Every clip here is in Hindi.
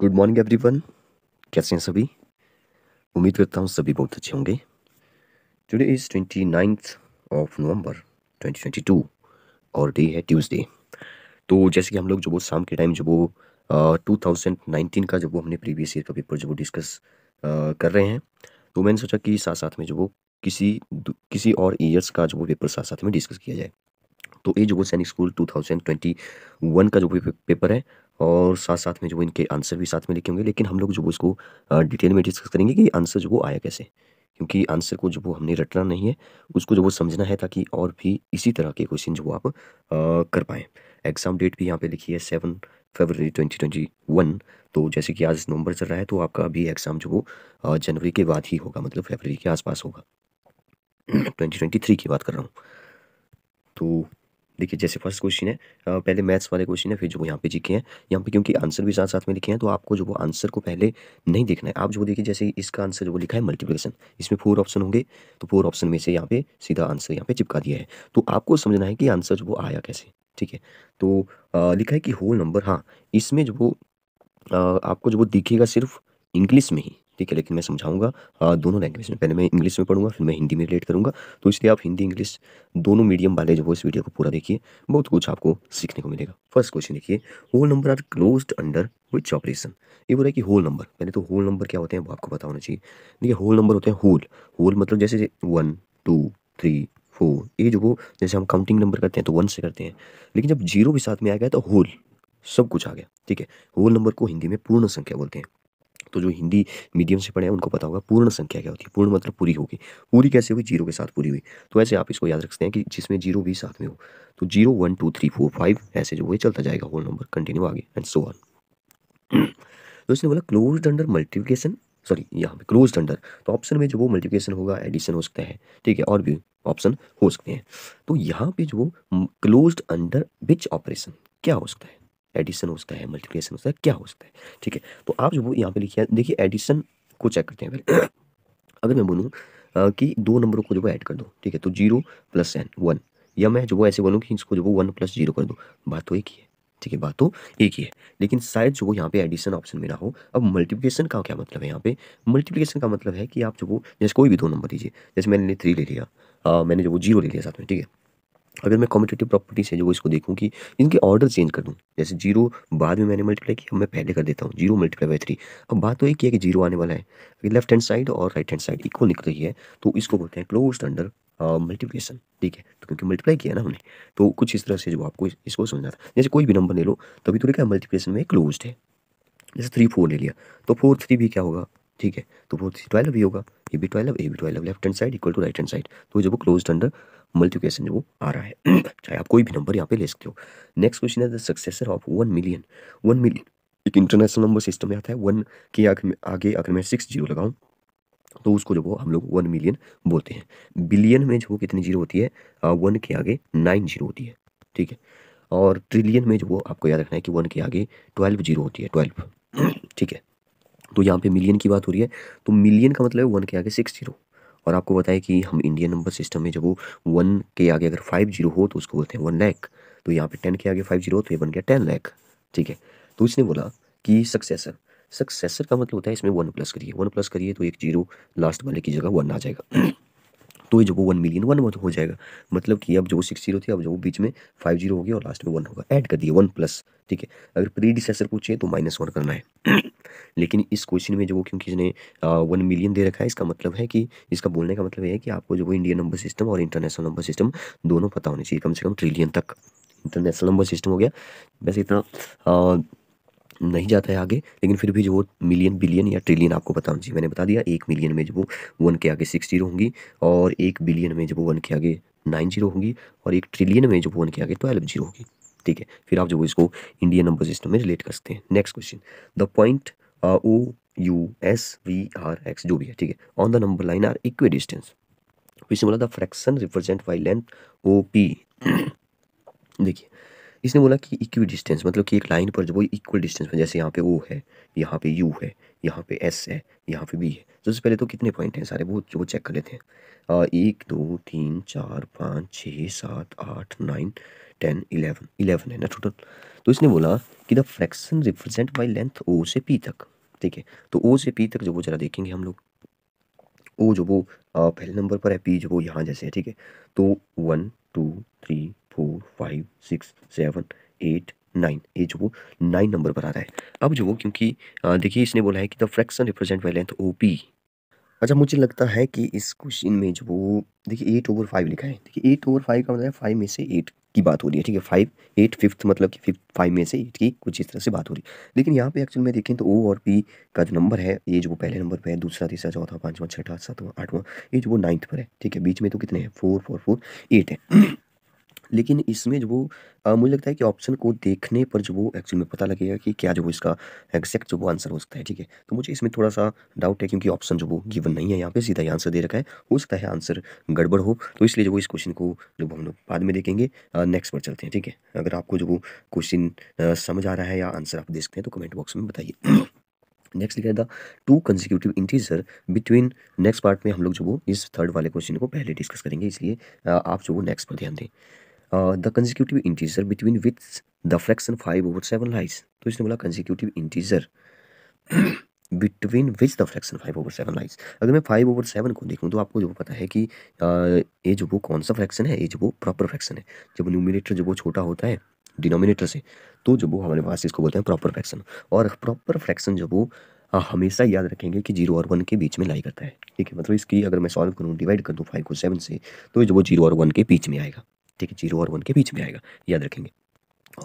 गुड मॉर्निंग एवरीवन कैसे हैं सभी उम्मीद करता हूँ सभी बहुत अच्छे होंगे today is twenty ninth of November 2022 और डे है ट्यूसडे तो जैसे कि हम लोग जो वो शाम के टाइम जो वो टू थाउजेंड नाइनटीन का जब वो हमने प्रीवियस ईयर का पेपर जो वो डिस्कस कर रहे हैं तो मैंने सोचा कि साथ साथ में जो वो किसी किसी और ईयर्स का जो वो पेपर साथ साथ में डिस्कस किया जाए तो ये जो वो सैनिक स्कूल 2021 का जो पेपर है और साथ साथ में जो इनके आंसर भी साथ में लिखे होंगे लेकिन हम लोग जो उसको डिटेल में डिस्कस करेंगे कि आंसर जो वो आया कैसे क्योंकि आंसर को जो वो हमने रटना नहीं है उसको जो वो समझना है ताकि और भी इसी तरह के क्वेश्चन जो आप आ, कर पाएँ एग्ज़ाम डेट भी यहाँ पे लिखी है सेवन फरवरी ट्वेंटी ट्वेंटी वन तो जैसे कि आज नवंबर चल रहा है तो आपका अभी एग्ज़ाम जो वो जनवरी के बाद ही होगा मतलब फरवरी के आसपास होगा ट्वेंटी ट्वेंटी थ्री की बात कर रहा हूँ तो देखिए जैसे फर्स्ट क्वेश्चन है पहले मैथ्स वाले क्वेश्चन है फिर जो यहाँ पे जिखे हैं यहाँ पे क्योंकि आंसर भी साथ साथ में लिखे हैं तो आपको जो वो आंसर को पहले नहीं देखना है आप जो देखिए जैसे इसका आंसर जो लिखा है मल्टीप्लिकेशन इसमें फोर ऑप्शन होंगे तो फोर ऑप्शन में से यहाँ पे सीधा आंसर यहाँ पे चिपका दिया है तो आपको समझना है कि आंसर जो वो आया कैसे ठीक है तो लिखा है कि होल नंबर हाँ इसमें जो वो आपको जो वो दिखेगा सिर्फ इंग्लिश में ही ठीक है लेकिन मैं समझाऊंगा हाँ, दोनों लैंग्वेज में पहले मैं इंग्लिश में पढ़ूंगा फिर मैं हिंदी में रिलेट करूंगा तो इसलिए आप हिंदी इंग्लिश दोनों मीडियम वाले जो वो इस वीडियो को पूरा देखिए बहुत कुछ आपको सीखने को मिलेगा फर्स्ट क्वेश्चन देखिए whole number are close under which operation ये बोला कि होल नंबर पहले तो होल नंबर क्या होते हैं वो आपको पता होना चाहिए देखिए होल नंबर होते हैं होल होल मतलब जैसे वन टू थ्री फोर ये जो वो जैसे हम काउंटिंग नंबर करते हैं तो वन से करते हैं लेकिन जब जीरो भी साथ में आ गया तो होल सब कुछ आ गया ठीक है होल नंबर को हिंदी में पूर्ण संख्या बोलते हैं तो जो हिंदी मीडियम से पढ़े हैं उनको पता होगा पूर्ण संख्या क्या होती है पूर्ण मतलब पूरी होगी पूरी कैसे हुई जीरो के साथ पूरी हुई तो ऐसे आप इसको याद रखते हैं कि जिसमें जीरो भी साथ में हो तो zero one two three four five ऐसे जो है चलता जाएगा होल नंबर कंटिन्यू आगे एंड सो ऑन तो इसने बोला क्लोज अंडर मल्टीप्लीकेशन सॉरी यहाँ पे क्लोज अंडर तो ऑप्शन में जो वो मल्टीप्लीकेशन होगा एडिशन हो सकता है ठीक है और भी ऑप्शन हो सकते हैं तो यहाँ पे जो क्लोज अंडर विच ऑपरेशन क्या हो सकता है एडिशन हो सकता है मल्टीप्लिकेशन हो सकता है क्या हो सकता है ठीक है तो आप जो यहाँ पे लिखिए देखिए एडिशन को चेक करते हैं पहले अगर मैं बोलूँ कि दो नंबरों को जो ऐड कर दो ठीक है तो जीरो प्लस एन वन या मैं जो वो ऐसे बोलूँ कि इसको जो वो वन प्लस जीरो कर दो बात तो एक ही है ठीक है बात तो एक ही है लेकिन शायद जो वो यहाँ पे एडिशन ऑप्शन में ना हो अब मल्टीप्लिकेशन का क्या मतलब है यहाँ पे मल्टीप्लिकेशन का मतलब है कि आप जो वो जैसे कोई भी दो नंबर लीजिए जैसे मैंने थ्री ले लिया आ, मैंने जो वो जीरो ले लिया साथ में ठीक है अगर मैं कॉम्पिटेटिव प्रॉपर्टी से जो इसको देखूँ कि इनके ऑर्डर चेंज कर दूँ जैसे जीरो बाद में मैंने मल्टीप्लाई किया मैं पहले कर देता हूँ जीरो मल्टीप्लाई बाई थ्री अब बात तो एक है कि जीरो आने वाला है अगर लेफ्ट हैंड साइड और राइट हैंड साइड इक्वल निकल रही है तो इसको बोलते हैं क्लोज अंडर मल्टीप्लिकेशन ठीक है तो क्योंकि मल्टीप्लाई किया ना हमने तो कुछ इस तरह से जो आपको इसको समझना था जैसे कोई भी नंबर ले लो तभी तो लिखा मल्टीप्लिकेशन में क्लोज है जैसे थ्री फोर ले लिया तो फोर थ्री भी क्या होगा ठीक है तो वो सी ट्वेल्व भी होगा ये भी ट्वेल्व ए भी twelve left hand side equal to right hand side तो जब वो क्लोज अंडर मल्टीप्लिकेशन जो आ रहा है चाहे आप कोई भी नंबर यहाँ पे ले सकते हो नेक्स्ट क्वेश्चन है the successor of one million one million एक इंटरनेशनल नंबर सिस्टम में आता है वन के आगे आगे अगर मैं सिक्स जीरो लगाऊँ तो उसको जो वो हम लोग वन मिलियन बोलते हैं बिलियन में जो कितनी जीरो होती है वन के आगे नाइन जीरो होती है ठीक है और ट्रिलियन में जो वो आपको याद रखना है कि वन के आगे ट्वेल्व जीरो होती है ट्वेल्व ठीक है तो यहाँ पे मिलियन की बात हो रही है तो मिलियन का मतलब है वन के आगे सिक्स जीरो और आपको बताया कि हम इंडियन नंबर सिस्टम में जब वो वन के आगे अगर फाइव जीरो हो तो उसको बोलते हैं वन लैख तो यहाँ पे टेन के आगे फाइव जीरो हो तो ये बन गया टेन लैख ठीक है तो उसने बोला कि सक्सेसर सक्सेसर का मतलब होता है इसमें वन प्लस करिए वन प्लस करिए तो एक जीरो लास्ट वाले की जगह वन आ जाएगा तो ये जब वो वन मिलियन वन हो जाएगा मतलब कि अब जो सिक्स जीरो थी अब जो बीच में फाइव जीरो होगी और लास्ट में वन होगा ऐड कर दिए वन प्लस ठीक है अगर प्रीडिसेसर पूछिए तो माइनस वन करना है लेकिन इस क्वेश्चन में जो क्योंकि इसने वन मिलियन दे रखा है इसका मतलब है कि इसका बोलने का मतलब यह है कि आपको जो इंडियन नंबर सिस्टम और इंटरनेशनल नंबर सिस्टम दोनों पता होने चाहिए कम से कम ट्रिलियन तक इंटरनेशनल नंबर सिस्टम हो गया वैसे इतना आ, नहीं जाता है आगे लेकिन फिर भी जो वो मिलियन बिलियन या ट्रिलियन आपको बताना चाहिए मैंने बता दिया एक मिलियन में जो वो वन के आगे सिक्स जीरो होंगी और एक बिलियन में जो वो वन के आगे नाइन जीरो होंगी और एक ट्रिलियन में जो वन के आगे ट्वेल्व जीरो होगी ठीक है फिर आप जो इसको इंडियन नंबर सिस्टम में रिलेट कर सकते हैं next question the point O U S V R X जो भी है ठीक है on the number line are equidistance फिर से बोला था fraction represent by length O P देखिए इसने बोला कि इक्वी डिस्टेंस मतलब कि एक लाइन पर जो वो इक्वल डिस्टेंस में जैसे यहाँ पे ओ है यहाँ पे यू है यहाँ पे एस है यहाँ पे बी है सबसे पहले तो कितने पॉइंट हैं सारे वो वो चेक कर लेते हैं एक दो तीन चार पाँच छः सात आठ नाइन टेन इलेवन इलेवन है ना टोटल तो इसने बोला कि the fraction represent by length O से पी तक ठीक है तो ओ से पी तक जो वो जरा देखेंगे हम लोग ओ जो वो पहले नंबर पर है पी जो वो यहाँ जैसे है ठीक है तो one two three four five six seven eight nine ये जो वो नाइन नंबर पर आ रहा है अब जो वो क्योंकि देखिए इसने बोला है कि the fraction represent by length O P अच्छा मुझे लगता है कि इस क्वेश्चन में जो वो देखिए एट ओवर फाइव लिखा है देखिए एट ओवर फाइव का मतलब है फाइव में से एट की बात हो रही है ठीक है फाइव एट फिफ्थ मतलब कि फिफ्थ फाइव में से एट की कुछ इस तरह से बात हो रही है लेकिन यहाँ पे एक्चुअल में देखें तो ओ और पी का जो नंबर है ये जो पहले नंबर पर है दूसरा तीसरा चौथा पाँचवा छठा सातवां आठवां ये जो वो नाइन्थ पर है ठीक है बीच में तो कितने हैं फोर फोर फोर एट है लेकिन इसमें जो मुझे लगता है कि ऑप्शन को देखने पर जो वो एक्चुअल में पता लगेगा कि क्या जो वो इसका एग्ज़ैक्ट जो वो आंसर हो सकता है, ठीक है? तो मुझे इसमें थोड़ा-सा डाउट है क्योंकि ऑप्शन जो वो गिवन नहीं है यहाँ पे, सीधा ही आंसर दे रखा है। हो सकता है आंसर गड़बड़ हो, तो इसलिए जो वो इस क्वेश्चन को जब हम लोग बाद में देखेंगे नेक्स्ट पर चलते हैं, ठीक है? अगर आपको जो वो क्वेश्चन समझ आ रहा है या आंसर आप दे सकते हैं तो कमेंट बॉक्स में बताइए। नेक्स्ट लिखा है the two consecutive integer between next part में हम लोग जो वो इस थर्ड वाले क्वेश्चन को पहले डिस्कस करेंगे इसलिए आप जो वो नेक्स्ट पर ध्यान दें। The uh, the integer between with the fraction five over seven lies तो इसने बोला consecutive integer between which the fraction five over seven lies अगर मैं फाइव ओवर सेवन को देखूँ तो आपको जो पता है कि uh, ये जो वो कौन सा फ्रैक्शन है ये जो वो प्रॉपर फ्रैक्शन है जब न्यूमिनेटर जो वो छोटा होता है डिनोमिनेटर से तो जो वो हमारे पास इसको बोलते हैं प्रॉपर फ्रैक्शन और प्रॉपर फ्रैक्शन जो वो आ, uh, हमेशा याद रखेंगे कि जीरो और वन के बीच में लाई करता है ठीक है मतलब इसकी अगर मैं सॉल्व करूँ डिवाइड कर दूँ फाइव को सेवन से तो जो वो जीरो और वन के बीच में आएगा ठीक है जीरो और वन के बीच में आएगा याद रखेंगे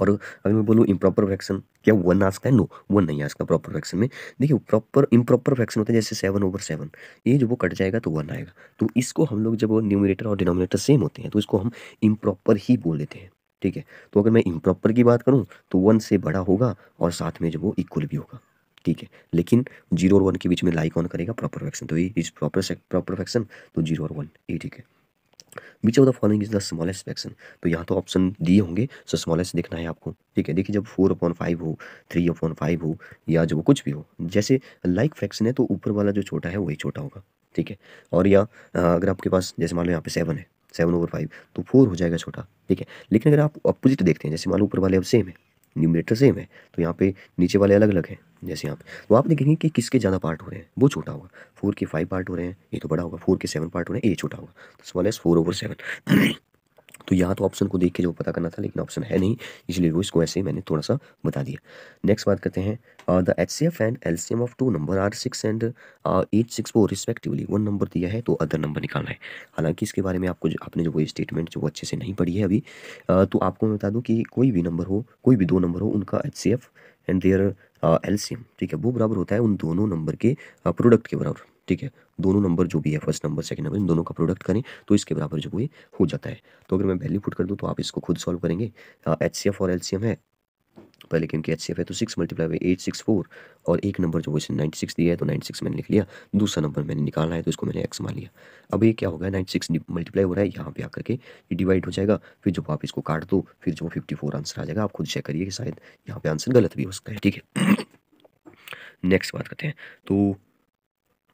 और अगर मैं बोलूँ इम्प्रॉपर फ्रैक्शन क्या वन आ सकता है नो वन नहीं आ सकता प्रॉपर फ्रैक्शन में देखिए प्रॉपर इम्प्रॉपर फ्रैक्शन होता है जैसे सेवन ओवर सेवन ये जो वो कट जाएगा तो वन आएगा तो इसको हम लोग जब न्यूमिनेटर और डिनोमिनेटर सेम होते हैं तो इसको हम इम्प्रॉपर ही बोल देते हैं ठीक है तो अगर मैं इम्प्रॉपर की बात करूँ तो वन से बड़ा होगा और साथ में जो वो इक्वल भी होगा ठीक है लेकिन जीरो और वन के बीच में लाई कौन करेगा प्रॉपर फ्रैक्शन तो ये इज प्रॉपर प्रॉपर फ्रैक्शन तो जीरो और वन ये ठीक है which of the following is the smallest fraction तो यहाँ तो ऑप्शन दिए होंगे सो स्मॉलेस्ट देखना है आपको ठीक है देखिए जब फोर अपॉन फाइव हो थ्री अपॉन फाइव हो या जो कुछ भी हो जैसे लाइक फ्रैक्शन है तो ऊपर वाला जो छोटा है वही छोटा होगा ठीक है और या अगर आपके पास जैसे मान लो यहाँ पे सेवन है सेवन ओवर फाइव तो फोर हो जाएगा छोटा ठीक है लेकिन अगर आप अपोजिट देखते हैं जैसे मान लो ऊपर वाले अब सेम है न्यूमिनेटर सेम है तो यहाँ पे नीचे वाले अलग अलग हैं जैसे यहाँ पे तो आप देखेंगे कि किसके ज़्यादा पार्ट हो रहे हैं वो छोटा होगा फोर के फाइव पार्ट हो रहे हैं ये तो बड़ा होगा फोर के सेवन पार्ट हो रहे हैं ये छोटा होगा तो है फोर ओवर सेवन तो यहाँ तो ऑप्शन को देख के जो पता करना था लेकिन ऑप्शन है नहीं इसलिए वो इसको ऐसे ही मैंने थोड़ा सा बता दिया नेक्स्ट बात करते हैं the H C F and L C M of two number are six and eight six four respectively one number दिया है तो अदर नंबर निकालना है हालांकि इसके बारे में आपको आपने जो वो स्टेटमेंट जो अच्छे से नहीं पढ़ी है अभी uh, तो आपको मैं बता दूँ कि कोई भी नंबर हो कोई भी दो नंबर हो उनका H C F and their L C M ठीक है वो बराबर होता है उन दोनों नंबर के प्रोडक्ट uh, के बराबर ठीक है दोनों नंबर जो भी है फर्स्ट नंबर सेकंड नंबर इन दोनों का प्रोडक्ट करें तो इसके बराबर जो ये हो जाता है तो अगर मैं वैल्यू पुट कर दूँ तो आप इसको खुद सॉल्व करेंगे एच सी एफ और एल सी एम है पहले क्योंकि एच सी एफ है तो six multiply by eight six four और एक नंबर जो इसे नाइन्टी सिक्स दिया है तो नाइन्टी सिक्स मैंने लिख लिया दूसरा नंबर मैंने निकाला है तो इसको मैंने एक्स मान लिया अब ये क्या होगा नाइन्टी सिक्स मल्टीप्लाई हो रहा है यहाँ पे आकर के ये डिवाइड हो जाएगा फिर जब आप इसको काट दो फिर जो फिफ्टी फोर आंसर आ जाएगा आप खुद चेक करिए कि शायद यहाँ पर आंसर गलत भी हो सकता है ठीक है नेक्स्ट बात करते हैं तो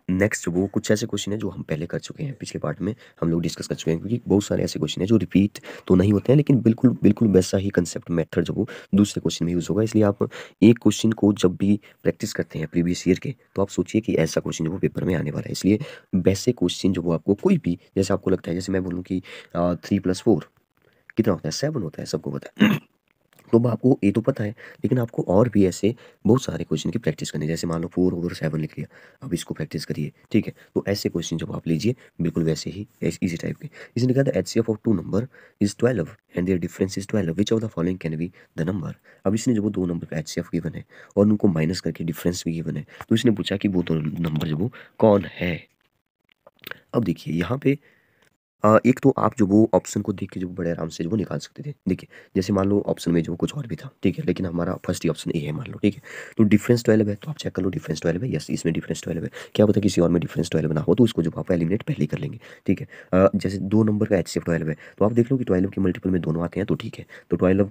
नेक्स्ट वो कुछ ऐसे क्वेश्चन हैं जो हम पहले कर चुके हैं पिछले पार्ट में हम लोग डिस्कस कर चुके हैं क्योंकि बहुत सारे ऐसे क्वेश्चन हैं जो रिपीट तो नहीं होते हैं लेकिन बिल्कुल बिल्कुल वैसा ही कंसेप्ट मेथड जो वो दूसरे क्वेश्चन में यूज़ होगा इसलिए आप एक क्वेश्चन को जब भी प्रैक्टिस करते हैं प्रीवियस ईयर के तो आप सोचिए कि ऐसा क्वेश्चन जो वो पेपर में आने वाला है इसलिए वैसे क्वेश्चन जो वो आपको कोई भी जैसे आपको लगता है जैसे मैं बोलूँ कि थ्री प्लस फोर कितना होता है सेवन होता है सबको पता है तो आपको ये तो पता है लेकिन आपको और भी ऐसे बहुत सारे क्वेश्चन की प्रैक्टिस करनी है जैसे मान लो फोर ओवर सेवन लिख लिया अब इसको प्रैक्टिस करिए ठीक है तो ऐसे क्वेश्चन जब आप लीजिए बिल्कुल वैसे ही इसी टाइप के इसने कहा था H C F of two number is twelve and their difference is twelve which of the following can be the number अब इसने जो वो दो number H C F given है और उनको माइनस करके डिफरेंस भी गिवन है तो इसने पूछा कि वो दोनों नंबर जो वो कौन है अब देखिए यहाँ पे एक तो आप जो वो ऑप्शन को देख के जो बड़े आराम से जो निकाल सकते थे देखिए जैसे मान लो ऑप्शन में जो कुछ और भी था ठीक है लेकिन हमारा फर्स्ट ही ऑप्शन ए है मान लो ठीक है तो डिफरेंस ट्वेल्व है तो आप चेक कर लो डिफरेंस ट्वेल्व है यस इसमें डिफरेंस ट्वेल्व है क्या पता किसी और में डिफरेंस ट्वेल्व ना हो तो उसको जो आप एलिमिनेट पहले कर लेंगे ठीक है जैसे दो नंबर का एच सी ट्वेल्व है तो आप देख लो कि ट्वेल्व के मल्टीपल में दोनों आते हैं तो ठीक है तो ट्वेल्व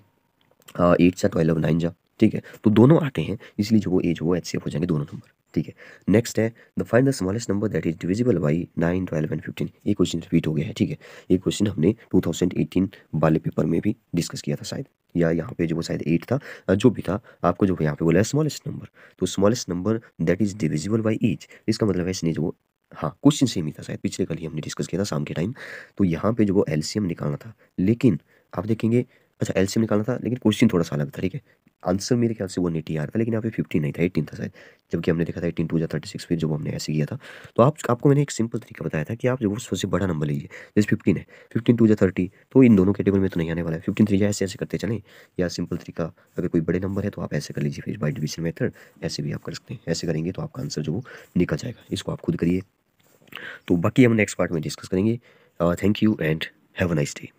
एट सा ट्वेल्व नाइन जा ठीक है तो दोनों आते हैं इसलिए जो वो एज वो एच हो जाएंगे दोनों नंबर ठीक है नेक्स्ट है the find the smallest number that is divisible by nine twelve and fifteen ये क्वेश्चन रिपीट हो गया है ठीक है ये क्वेश्चन हमने 2018 वाले पेपर में भी डिस्कस किया था शायद या यहाँ पे जो वो शायद एट था जो भी था आपको जो यहाँ पे बोला है स्मॉलेस्ट नंबर तो smallest number that is divisible by एज इसका मतलब है इसने जो हाँ क्वेश्चन सेम ही था शायद पिछले कल ही हमने डिस्कस किया था शाम के टाइम तो यहाँ पे जो वो एलसीएम निकालना था लेकिन आप देखेंगे अच्छा एलसीएम निकालना था लेकिन क्वेश्चन थोड़ा सा अलग था ठीक है आंसर मेरे ख्याल से वो एटी आ रहा था लेकिन यहाँ पे फिफ्टी नहीं था एटीन था शायद जबकि हमने देखा था एटीन टू या थर्टी सिक्स फिर जब हमने ऐसे किया था तो आप आपको मैंने एक सिंपल तरीका बताया था कि आप जो सबसे बड़ा नंबर लीजिए जैसे फिफ्टीन है फिफ्टीन टू या थर्टी तो इन दोनों कैटेगरी में तो नहीं आने वाला है फिफ्टीन थ्री ऐसे ऐसे करते चलें या सिंपल तरीका अगर कोई बड़े नंबर है तो आप ऐसे कर लीजिए फिर बाई डिविजन मेथड ऐसे भी आप कर सकते हैं ऐसे करेंगे तो आपका आंसर जो निकल जाएगा इसको आप खुद करिए तो बाकी हम नेक्स्ट पार्ट में डिस्कस करेंगे thank you and have a nice day